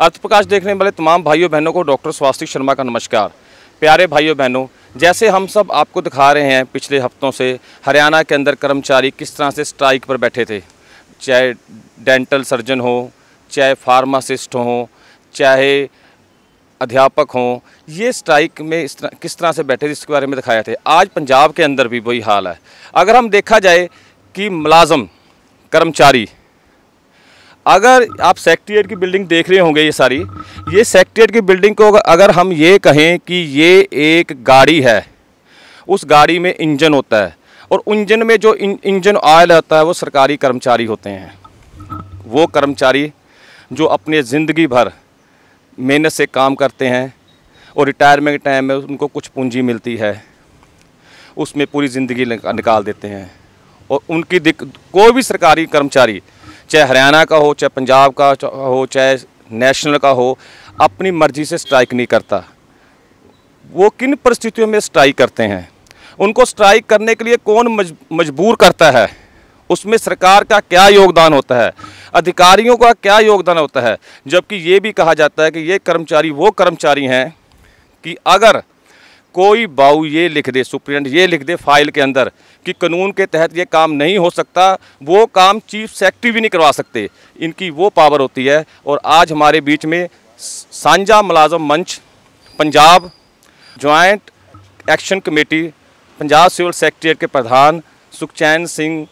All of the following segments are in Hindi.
अर्थप्रकाश देखने वाले तमाम भाइयों बहनों को डॉक्टर स्वास्तिक शर्मा का नमस्कार प्यारे भाइयों बहनों जैसे हम सब आपको दिखा रहे हैं पिछले हफ्तों से हरियाणा के अंदर कर्मचारी किस तरह से स्ट्राइक पर बैठे थे चाहे डेंटल सर्जन हो चाहे फार्मासिस्ट हों चाहे अध्यापक हों ये स्ट्राइक में इस तरह किस तरह से बैठे थे इसके बारे में दिखाया थे आज पंजाब के अंदर भी वही हाल है अगर हम देखा जाए कि मुलाजम कर्मचारी अगर आप सेक्रेटरीट की बिल्डिंग देख रहे होंगे ये सारी ये सेक्रेटरीट की बिल्डिंग को अगर हम ये कहें कि ये एक गाड़ी है उस गाड़ी में इंजन होता है और इंजन में जो इंजन ऑयल होता है वो सरकारी कर्मचारी होते हैं वो कर्मचारी जो अपने ज़िंदगी भर मेहनत से काम करते हैं और रिटायरमेंट टाइम में उनको कुछ पूंजी मिलती है उसमें पूरी ज़िंदगी निकाल देते हैं और उनकी दिक कोई भी सरकारी कर्मचारी चाहे हरियाणा का हो चाहे पंजाब का हो चाहे नेशनल का हो अपनी मर्जी से स्ट्राइक नहीं करता वो किन परिस्थितियों में स्ट्राइक करते हैं उनको स्ट्राइक करने के लिए कौन मजबूर करता है उसमें सरकार का क्या योगदान होता है अधिकारियों का क्या योगदान होता है जबकि ये भी कहा जाता है कि ये कर्मचारी वो कर्मचारी हैं कि अगर कोई बाऊ ये लिख दे सुप्रीडेंट ये लिख दे फाइल के अंदर कि कानून के तहत ये काम नहीं हो सकता वो काम चीफ सेक्रेटरी भी नहीं करवा सकते इनकी वो पावर होती है और आज हमारे बीच में साझा Mulazam Manch Punjab joint action committee Punjab civil secretariat के प्रधान सुखचैन सिंह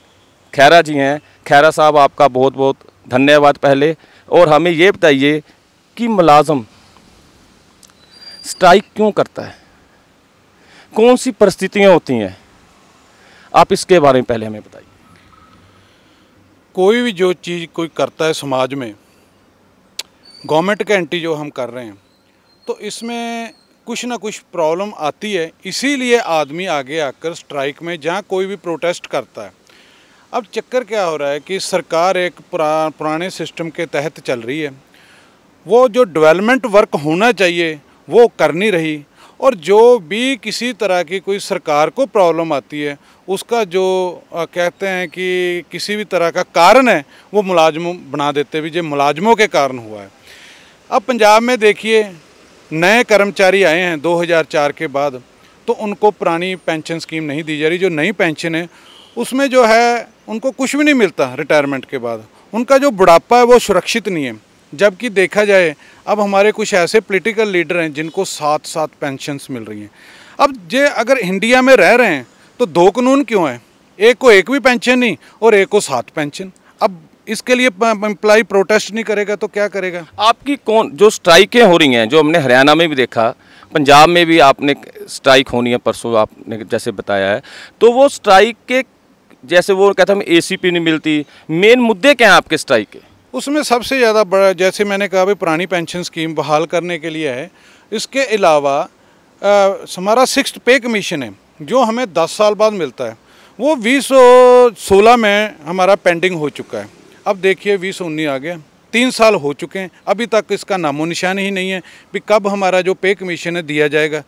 खैरा जी हैं खैरा साहब आपका बहुत बहुत धन्यवाद पहले और हमें ये बताइए कि मुलाजम स्ट्राइक क्यों करता है कौन सी परिस्थितियाँ होती हैं आप इसके बारे में पहले हमें बताइए कोई भी जो चीज़ कोई करता है समाज में गवर्नमेंट के एंटी जो हम कर रहे हैं तो इसमें कुछ ना कुछ प्रॉब्लम आती है इसीलिए आदमी आगे आकर स्ट्राइक में जहाँ कोई भी प्रोटेस्ट करता है अब चक्कर क्या हो रहा है कि सरकार एक पुरा, पुराने सिस्टम के तहत चल रही है वो जो डेवलपमेंट वर्क होना चाहिए वो कर नहीं रही और जो भी किसी तरह की कोई सरकार को प्रॉब्लम आती है उसका जो कहते हैं कि किसी भी तरह का कारण है वो मुलाजम बना देते भी जो मुलाजमों के कारण हुआ है अब पंजाब में देखिए नए कर्मचारी आए हैं 2004 के बाद तो उनको पुरानी पेंशन स्कीम नहीं दी जा रही जो नई पेंशन है उसमें जो है उनको कुछ भी नहीं मिलता रिटायरमेंट के बाद उनका जो बुढ़ापा है वो सुरक्षित नहीं है जबकि देखा जाए अब हमारे कुछ ऐसे पॉलिटिकल लीडर हैं जिनको साथ सात पेंशन्स मिल रही हैं अब जे अगर इंडिया में रह रहे हैं तो दो कानून क्यों हैं एक को एक भी पेंशन नहीं और एक को सात पेंशन अब इसके लिए एम्प्लाई प्रोटेस्ट नहीं करेगा तो क्या करेगा आपकी कौन जो स्ट्राइकें हो रही हैं जो हमने हरियाणा में भी देखा पंजाब में भी आपने स्ट्राइक होनी है परसों आपने जैसे बताया है तो वो स्ट्राइक के जैसे वो कहते हम ए नहीं मिलती मेन मुद्दे क्या हैं आपके स्ट्राइक के उसमें सबसे ज़्यादा बड़ा जैसे मैंने कहा भी पुरानी पेंशन स्कीम बहाल करने के लिए है इसके अलावा हमारा सिक्स पे कमीशन है जो हमें 10 साल बाद मिलता है वो बीस सोलह में हमारा पेंडिंग हो चुका है अब देखिए बीस उन्नीस आ गया तीन साल हो चुके हैं अभी तक इसका नामो निशान ही नहीं है कि कब हमारा जो पे कमीशन है दिया जाएगा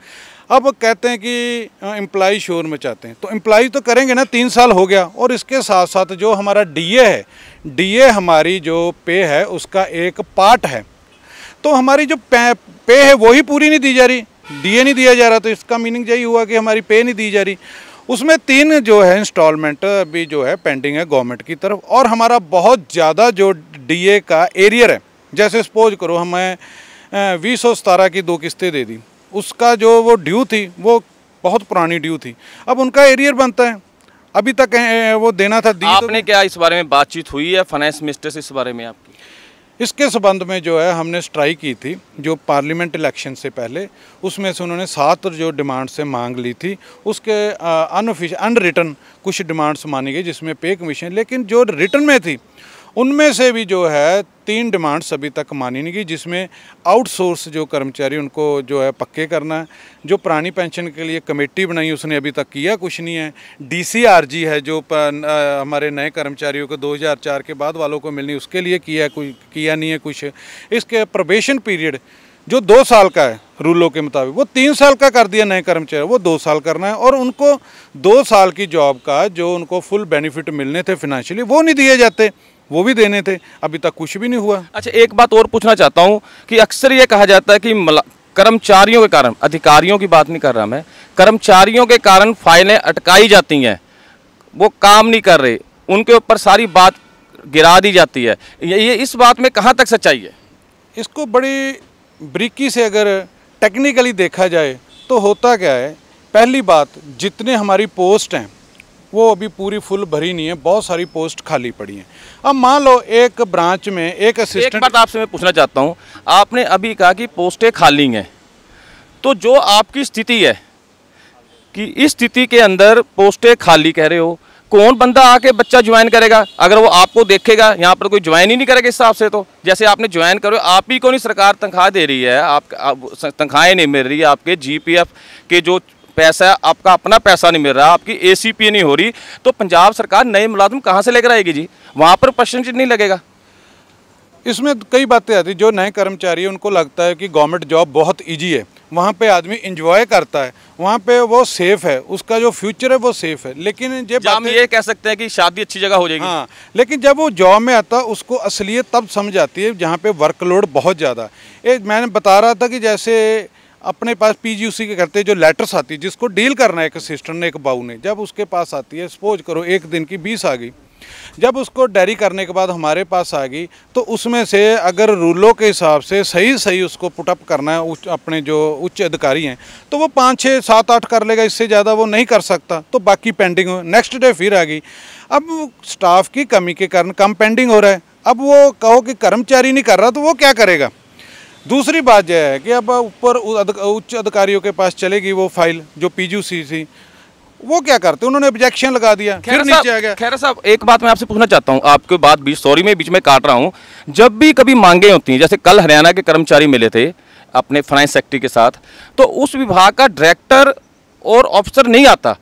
अब कहते हैं कि एम्प्लाई शोर में चाहते हैं तो एम्प्लाई तो करेंगे ना तीन साल हो गया और इसके साथ साथ जो हमारा डीए है डीए हमारी जो पे है उसका एक पार्ट है तो हमारी जो पे, पे है वो ही पूरी नहीं दी जा रही डीए नहीं दिया जा रहा तो इसका मीनिंग यही हुआ कि हमारी पे नहीं दी जा रही उसमें तीन जो है इंस्टॉलमेंट अभी जो है पेंडिंग है गवर्नमेंट की तरफ और हमारा बहुत ज़्यादा जो डीए का एरियर है जैसे सपोज करो हमें बीस सौ सतारह की दो किस्तें दे दी उसका जो वो ड्यू थी वो बहुत पुरानी ड्यू थी अब उनका एरियर बनता है अभी तक वो देना था दी तो- आपने तो क्या इस बारे में बातचीत हुई है फाइनेंस मिनिस्टर से इस बारे में आपकी इसके संबंध में जो है हमने स्ट्राइक की थी जो पार्लियामेंट इलेक्शन से पहले उसमें से उन्होंने सात जो डिमांड से मांग ली थी उसके अनऑफिश अनरिटन कुछ डिमांड्स मानी गई जिसमें पे कमीशन लेकिन जो रिटर्न में थी उनमें से भी जो है तीन डिमांड्स अभी तक मानी नहीं गई जिसमें आउटसोर्स जो कर्मचारी उनको जो है पक्के करना जो पुरानी पेंशन के लिए कमेटी बनाई उसने अभी तक किया कुछ नहीं है डीसीआरजी है जो आ, हमारे नए कर्मचारियों को 2004 के बाद वालों को मिलनी उसके लिए किया कुछ किया नहीं है कुछ इसके प्रोबेशन पीरियड जो दो साल का है रूलों के मुताबिक वो तीन साल का कर दिया नए कर्मचारी वो दो साल करना है और उनको दो साल की जॉब का जो उनको फुल बेनिफिट मिलने थे फिनेंशियली वो नहीं दिए जाते वो भी देने थे अभी तक कुछ भी नहीं हुआ अच्छा एक बात और पूछना चाहता हूँ कि अक्सर ये कहा जाता है कि कर्मचारियों के कारण अधिकारियों की बात नहीं कर रहा मैं कर्मचारियों के कारण फाइलें अटकाई जाती हैं वो काम नहीं कर रहे उनके ऊपर सारी बात गिरा दी जाती है ये इस बात में कहाँ तक सच्चाई है इसको बड़ी ब्रिकी से अगर टेक्निकली देखा जाए तो होता क्या है पहली बात जितने हमारी पोस्ट हैं वो अभी पूरी फुल भरी नहीं है बहुत सारी पोस्ट खाली पड़ी हैं अब मान लो एक ब्रांच में एक असिस्टेंट एक बात आपसे मैं पूछना चाहता हूँ आपने अभी कहा कि पोस्टें खाली हैं तो जो आपकी स्थिति है कि इस स्थिति के अंदर पोस्टें खाली कह रहे हो कौन बंदा आके बच्चा ज्वाइन करेगा अगर वो आपको देखेगा यहाँ पर कोई ज्वाइन ही नहीं करेगा इस हिसाब से तो जैसे आपने ज्वाइन करो आप ही को नहीं सरकार तनख्वाह दे रही है आप, आप तनख्वाहें नहीं मिल रही है आपके जीपीएफ के जो पैसा आपका अपना पैसा नहीं मिल रहा आपकी ए सी पी नहीं हो रही तो पंजाब सरकार नए मुलाजिम कहाँ से लेकर आएगी जी वहाँ पर प्रश्न चिन्ह नहीं लगेगा इसमें कई बातें आती जो नए कर्मचारी हैं उनको लगता है कि गवर्नमेंट जॉब बहुत ईजी है वहाँ पे आदमी इंजॉय करता है वहाँ पे वो सेफ है उसका जो फ्यूचर है वो सेफ है लेकिन जब हम ये कह सकते हैं कि शादी अच्छी जगह हो जाएगी हाँ लेकिन जब वो जॉब में आता उसको असलियत तब समझ आती है जहाँ पे वर्कलोड बहुत ज़्यादा ये मैंने बता रहा था कि जैसे अपने पास पीजीयूसी के करते जो लेटर्स आती है जिसको डील करना है एक असिस्टेंट ने एक बाऊ ने जब उसके पास आती है सपोज करो एक दिन की बीस आ गई जब उसको डेरी करने के बाद हमारे पास आ गई तो उसमें से अगर रूलों के हिसाब से सही सही उसको पुटअप करना है उच, अपने जो उच्च अधिकारी हैं तो वो पाँच छः सात आठ कर लेगा इससे ज़्यादा वो नहीं कर सकता तो बाकी पेंडिंग हो नेक्स्ट डे फिर आ गई अब स्टाफ की कमी के कारण कम पेंडिंग हो रहा है अब वो कहो कि कर्मचारी नहीं कर रहा तो वो क्या करेगा दूसरी बात यह है कि अब ऊपर उच्च अधिकारियों के पास चलेगी वो फाइल जो सी थी वो क्या करते उन्होंने ऑब्जेक्शन लगा दिया फिर नीचे आ गया खैर साहब एक बात मैं आपसे पूछना चाहता हूँ आपके बात बीच सॉरी मैं बीच में काट रहा हूँ जब भी कभी मांगे होती हैं जैसे कल हरियाणा के कर्मचारी मिले थे अपने फाइनेंस सेक्रेटरी के साथ तो उस विभाग का डायरेक्टर और ऑफिसर नहीं आता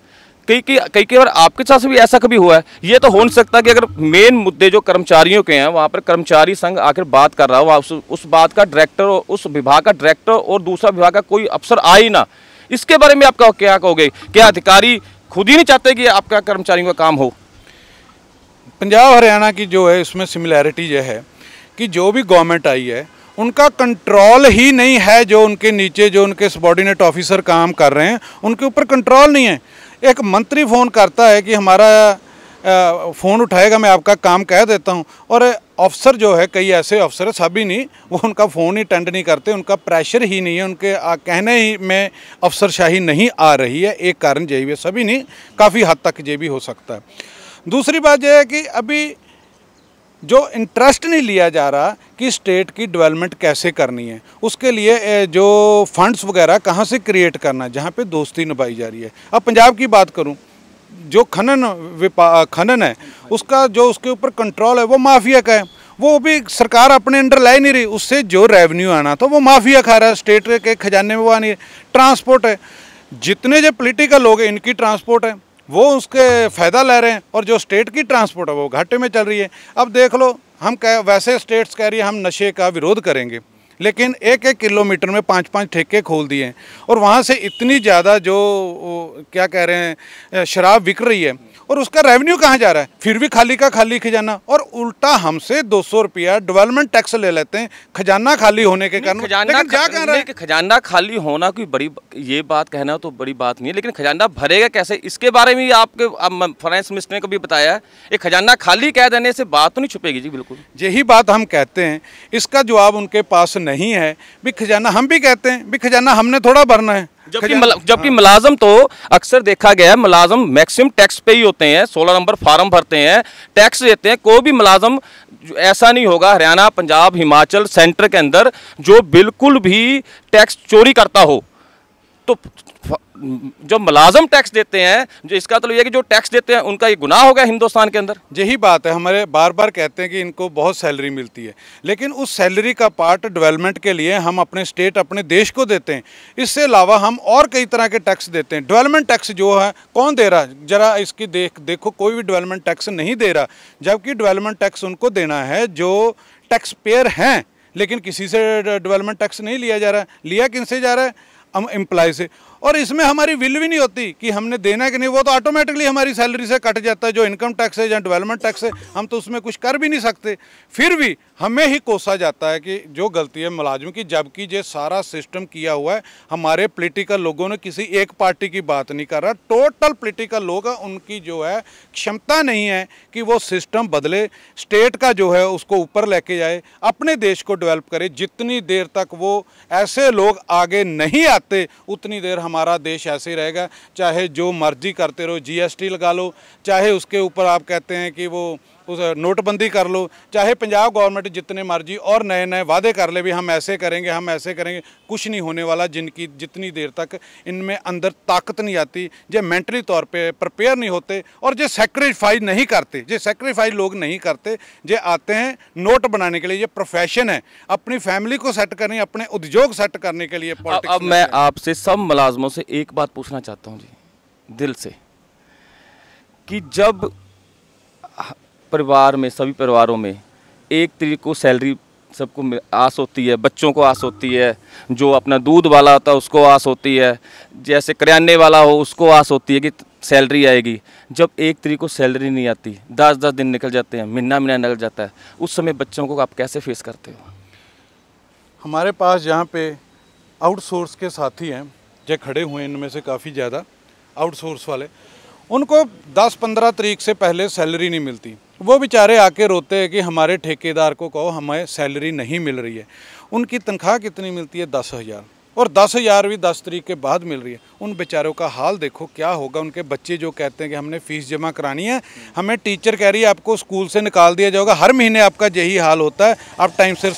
कई कई कई कई बार आपके साथ भी ऐसा कभी हुआ है ये तो हो नहीं सकता कि अगर मेन मुद्दे जो कर्मचारियों के हैं वहाँ पर कर्मचारी संघ आकर बात कर रहा हो उस, उस बात का डायरेक्टर उस विभाग का डायरेक्टर और दूसरा विभाग का कोई अफसर आए ही ना इसके बारे में आपका क्या कहोगे क्या अधिकारी खुद ही नहीं चाहते कि आपका कर्मचारियों का काम हो पंजाब हरियाणा की जो है इसमें सिमिलैरिटी यह है कि जो भी गवर्नमेंट आई है उनका कंट्रोल ही नहीं है जो उनके नीचे जो उनके सबॉर्डिनेट ऑफिसर काम कर रहे हैं उनके ऊपर कंट्रोल नहीं है एक मंत्री फ़ोन करता है कि हमारा फ़ोन उठाएगा मैं आपका काम कह देता हूँ और अफसर जो है कई ऐसे अफसर सभी नहीं वो उनका फ़ोन ही अटेंड नहीं करते उनका प्रेशर ही नहीं है उनके कहने ही में अफसरशाही नहीं आ रही है एक कारण यही है सभी नहीं काफ़ी हद तक ये भी हो सकता है दूसरी बात यह है कि अभी जो इंटरेस्ट नहीं लिया जा रहा कि स्टेट की डेवलपमेंट कैसे करनी है उसके लिए जो फंड्स वगैरह कहाँ से क्रिएट करना है जहाँ पे दोस्ती निभाई जा रही है अब पंजाब की बात करूँ जो खनन खनन है उसका जो उसके ऊपर कंट्रोल है वो माफिया का है वो भी सरकार अपने अंडर ला ही नहीं रही उससे जो रेवेन्यू आना था वो माफिया खा रहा है स्टेट के खजाने में वो आ नहीं ट्रांसपोर्ट है जितने जो पोलिटिकल लोग हैं इनकी ट्रांसपोर्ट है वो उसके फ़ायदा ले रहे हैं और जो स्टेट की ट्रांसपोर्ट है वो घाटे में चल रही है अब देख लो हम कह वैसे स्टेट्स कह रही है हम नशे का विरोध करेंगे लेकिन एक एक किलोमीटर में पाँच पाँच ठेके खोल दिए और वहाँ से इतनी ज़्यादा जो क्या कह रहे हैं शराब बिक रही है और उसका रेवेन्यू कहाँ जा रहा है फिर भी खाली का खाली खजाना और उल्टा हमसे दो सौ रुपया डेवलपमेंट टैक्स ले लेते हैं खजाना खाली होने के कारण खजाना क्या कह रहे हैं खजाना खाली होना कोई बड़ी ये बात कहना तो बड़ी बात नहीं है लेकिन खजाना भरेगा कैसे इसके बारे में आपके फाइनेंस मिनिस्टर ने कभी बताया ये खजाना खाली कह देने से बात तो नहीं छुपेगी जी बिल्कुल यही बात हम कहते हैं इसका जवाब उनके पास नहीं है भी खजाना हम भी कहते हैं भी खजाना हमने थोड़ा भरना है जबकि मला, जबकि हाँ। मुलाजम तो अक्सर देखा गया है मुलाजम मैक्सिमम टैक्स पे ही होते हैं सोलह नंबर फार्म भरते हैं टैक्स देते हैं कोई भी मुलाजम ऐसा नहीं होगा हरियाणा पंजाब हिमाचल सेंटर के अंदर जो बिल्कुल भी टैक्स चोरी करता हो तो जो मुलाजम टैक्स देते हैं जो इसका मतलब तो ये कि जो टैक्स देते हैं उनका ये गुनाह गया हिंदुस्तान के अंदर यही बात है हमारे बार बार कहते हैं कि इनको बहुत सैलरी मिलती है लेकिन उस सैलरी का पार्ट डेवलपमेंट के लिए हम अपने स्टेट अपने देश को देते हैं इससे अलावा हम और कई तरह के टैक्स देते हैं डेवलपमेंट टैक्स जो है कौन दे रहा है ज़रा इसकी देख देखो कोई भी डेवलपमेंट टैक्स नहीं दे रहा जबकि डेवलपमेंट टैक्स उनको देना है जो टैक्स पेयर हैं लेकिन किसी से डेवलपमेंट टैक्स नहीं लिया जा रहा है लिया किन से जा रहा है हम एम्प्लाई से और इसमें हमारी विल भी नहीं होती कि हमने देना कि नहीं वो तो ऑटोमेटिकली हमारी सैलरी से कट जाता है जो इनकम टैक्स है या डेवलपमेंट टैक्स है हम तो उसमें कुछ कर भी नहीं सकते फिर भी हमें ही कोसा जाता है कि जो गलती है मुलाजिम की जबकि ये सारा सिस्टम किया हुआ है हमारे पॉलिटिकल लोगों ने किसी एक पार्टी की बात नहीं कर रहा टोटल पॉलिटिकल लोग उनकी जो है क्षमता नहीं है कि वो सिस्टम बदले स्टेट का जो है उसको ऊपर लेके जाए अपने देश को डेवलप करे जितनी देर तक वो ऐसे लोग आगे नहीं आते उतनी देर हमारा देश ऐसे ही रहेगा चाहे जो मर्जी करते रहो जी लगा लो चाहे उसके ऊपर आप कहते हैं कि वो उस नोटबंदी कर लो चाहे पंजाब गवर्नमेंट जितने मर्जी और नए नए वादे कर ले भी हम ऐसे करेंगे हम ऐसे करेंगे कुछ नहीं होने वाला जिनकी जितनी देर तक इनमें अंदर ताकत नहीं आती जो मेंटली तौर पर प्रिपेयर नहीं होते और जो सेक्रीफाई नहीं करते जो सेक्रीफाई लोग नहीं करते जो आते हैं नोट बनाने के लिए ये प्रोफेशन है अपनी फैमिली को सेट करनी अपने उद्योग सेट करने के लिए अब मैं आपसे सब मुलाजमों से एक बात पूछना चाहता हूँ जी दिल से कि जब परिवार में सभी परिवारों में एक तरीके को सैलरी सबको आस होती है बच्चों को आस होती है जो अपना दूध वाला होता है उसको आस होती है जैसे करियाने वाला हो उसको आस होती है कि सैलरी आएगी जब एक तरीक को सैलरी नहीं आती दस दस दिन निकल जाते हैं महीना महीना निकल जाता है उस समय बच्चों को आप कैसे फेस करते हो हमारे पास यहाँ पे आउटसोर्स के साथी हैं जो खड़े हुए हैं इनमें से काफ़ी ज़्यादा आउटसोर्स वाले उनको 10-15 तरीक से पहले सैलरी नहीं मिलती वो बेचारे आके रोते हैं कि हमारे ठेकेदार को कहो हमें सैलरी नहीं मिल रही है उनकी तनख्वाह कितनी मिलती है दस हज़ार और दस हज़ार भी दस तरीक के बाद मिल रही है उन बेचारों का हाल देखो क्या होगा उनके बच्चे जो कहते हैं कि हमने फ़ीस जमा करानी है हमें टीचर कह रही है आपको स्कूल से निकाल दिया जाएगा हर महीने आपका यही हाल होता है आप टाइम से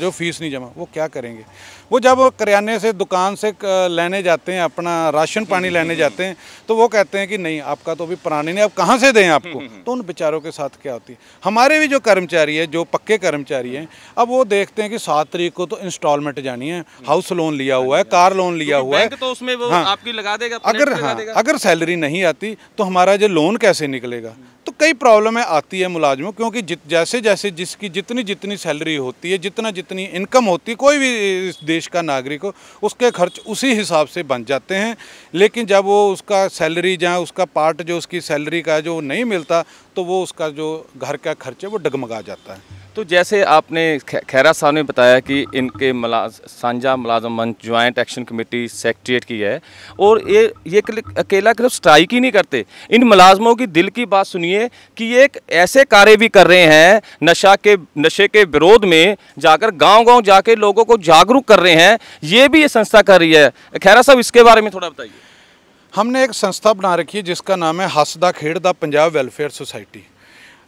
जो फीस नहीं जमा वो क्या करेंगे वो जब करियाने से दुकान से लेने जाते हैं अपना राशन पानी हम्म, लेने हम्म, जाते हैं तो वो कहते हैं कि नहीं आपका तो अभी पुराने नहीं आप कहाँ से दें आपको हम्म, तो उन बेचारों के साथ क्या होती है हमारे भी जो कर्मचारी है जो पक्के कर्मचारी हैं अब वो देखते हैं कि सात तारीख को तो इंस्टॉलमेंट जानी है हाउस लोन लिया हुआ है कार हाँ, लोन लिया हुआ है तो उसमें वो हाँ। आपकी लगा देगा अगर हाँ अगर सैलरी नहीं आती तो हमारा जो लोन कैसे निकलेगा कई प्रॉब्लमें आती है मुलाजमों क्योंकि जित जैसे जैसे जिसकी जितनी जितनी सैलरी होती है जितना जितनी इनकम होती है कोई भी इस देश का नागरिक हो उसके खर्च उसी हिसाब से बन जाते हैं लेकिन जब वो उसका सैलरी जहाँ उसका पार्ट जो उसकी सैलरी का जो नहीं मिलता तो वो उसका जो घर का खर्च है वो डगमगा जाता है तो जैसे आपने खैरा साहब ने बताया कि इनके मलाज सांझा मुलाजम मंच ज्वाइंट एक्शन कमेटी सेक्रट्रिएट की है और ये ये अकेला सिर्फ स्ट्राइक ही नहीं करते इन मुलाजमों की दिल की बात सुनिए कि ये एक ऐसे कार्य भी कर रहे हैं नशा के नशे के विरोध में जाकर गाँव गाँव जाके लोगों को जागरूक कर रहे हैं ये भी ये संस्था कर रही है खैरा साहब इसके बारे में थोड़ा बताइए हमने एक संस्था बना रखी है जिसका नाम है हसदा दा पंजाब वेलफेयर सोसाइटी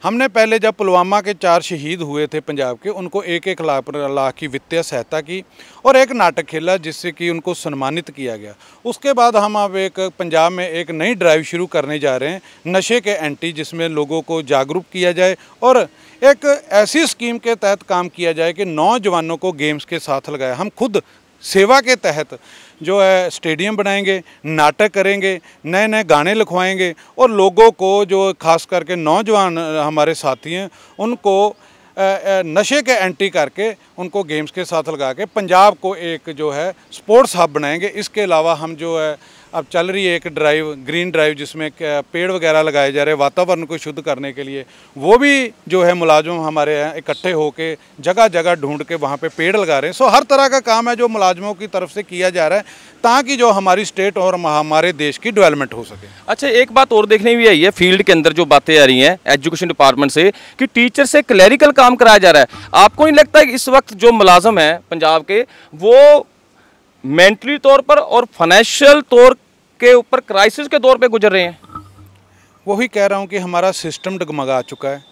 हमने पहले जब पुलवामा के चार शहीद हुए थे पंजाब के उनको एक एक लाख लाख की वित्तीय सहायता की और एक नाटक खेला जिससे कि उनको सम्मानित किया गया उसके बाद हम अब एक पंजाब में एक नई ड्राइव शुरू करने जा रहे हैं नशे के एंटी जिसमें लोगों को जागरूक किया जाए और एक ऐसी स्कीम के तहत काम किया जाए कि नौजवानों को गेम्स के साथ लगाए हम खुद सेवा के तहत जो है स्टेडियम बनाएंगे नाटक करेंगे नए नए गाने लिखवाएंगे और लोगों को जो खास करके नौजवान हमारे साथी हैं उनको नशे के एंटी करके उनको गेम्स के साथ लगा के पंजाब को एक जो है स्पोर्ट्स हब बनाएंगे इसके अलावा हम जो है अब चल रही है एक ड्राइव ग्रीन ड्राइव जिसमें पेड़ वगैरह लगाए जा रहे हैं वातावरण को शुद्ध करने के लिए वो भी जो है मुलाजम हमारे यहाँ इकट्ठे होके जगह जगह ढूंढ के वहाँ पे पेड़ लगा रहे हैं सो हर तरह का काम है जो मुलाजमों की तरफ से किया जा रहा है ताकि जो हमारी स्टेट और हमारे देश की डेवलपमेंट हो सके अच्छा एक बात और देखने भी आई है फील्ड के अंदर जो बातें आ रही हैं एजुकेशन डिपार्टमेंट से कि टीचर से क्लैरिकल काम कराया जा रहा है आपको नहीं लगता इस वक्त जो मुलाजम है पंजाब के वो मेंटली तौर पर और फाइनेंशियल तौर के ऊपर क्राइसिस के दौर पे गुजर रहे हैं वही कह रहा हूँ कि हमारा सिस्टम डगमगा चुका है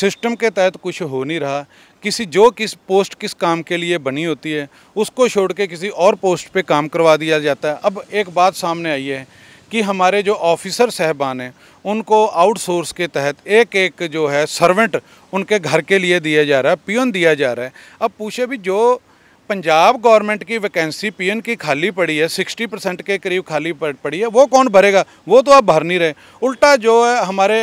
सिस्टम के तहत कुछ हो नहीं रहा किसी जो किस पोस्ट किस काम के लिए बनी होती है उसको छोड़ के किसी और पोस्ट पे काम करवा दिया जाता है अब एक बात सामने आई है कि हमारे जो ऑफिसर साहबान हैं उनको आउटसोर्स के तहत एक एक जो है सर्वेंट उनके घर के लिए दिया जा रहा है पियन दिया जा रहा है अब पूछे भी जो पंजाब गवर्नमेंट की वैकेंसी पीएन की खाली पड़ी है 60 परसेंट के करीब खाली पड़ी है वो कौन भरेगा वो तो आप भर नहीं रहे उल्टा जो है हमारे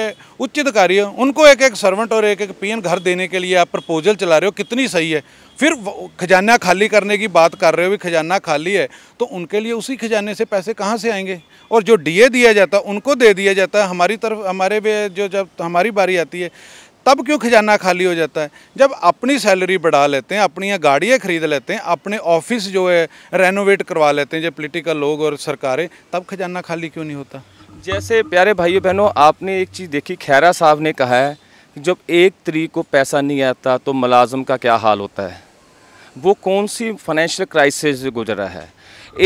उच्च अधिकारी उनको एक एक सर्वेंट और एक एक पीएन घर देने के लिए आप प्रपोजल चला रहे हो कितनी सही है फिर खजाना खाली करने की बात कर रहे हो भी खजाना खाली है तो उनके लिए उसी खजाने से पैसे कहाँ से आएंगे और जो डीए दिया जाता उनको दे दिया जाता है हमारी तरफ हमारे जो जब हमारी बारी आती है तब क्यों खजाना खाली हो जाता है जब अपनी सैलरी बढ़ा लेते हैं अपनी गाड़ियाँ खरीद लेते हैं अपने ऑफिस जो है रेनोवेट करवा लेते हैं जो पोलिटिकल लोग और सरकारें तब खजाना खाली क्यों नहीं होता जैसे प्यारे भाइयों बहनों आपने एक चीज़ देखी खैरा साहब ने कहा है जब एक तरीक को पैसा नहीं आता तो मुलाजम का क्या हाल होता है वो कौन सी फाइनेंशियल क्राइसिस से गुजरा है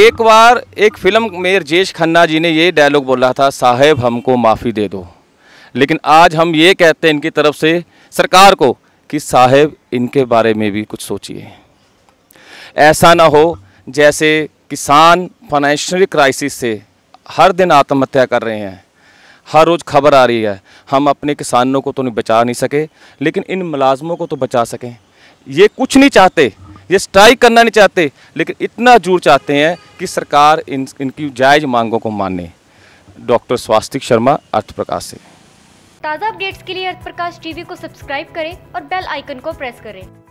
एक बार एक फिल्म में राजेश खन्ना जी ने ये डायलॉग बोला था साहेब हमको माफ़ी दे दो लेकिन आज हम ये कहते हैं इनकी तरफ से सरकार को कि साहेब इनके बारे में भी कुछ सोचिए ऐसा ना हो जैसे किसान फाइनेंशियल क्राइसिस से हर दिन आत्महत्या कर रहे हैं हर रोज़ खबर आ रही है हम अपने किसानों को तो नहीं बचा नहीं सके लेकिन इन मुलाजमों को तो बचा सकें ये कुछ नहीं चाहते ये स्ट्राइक करना नहीं चाहते लेकिन इतना जोर चाहते हैं कि सरकार इन इनकी जायज़ मांगों को माने डॉक्टर स्वास्तिक शर्मा अर्थ प्रकाश से ताज़ा अपडेट्स के लिए अर्थ प्रकाश टीवी को सब्सक्राइब करें और बेल आइकन को प्रेस करें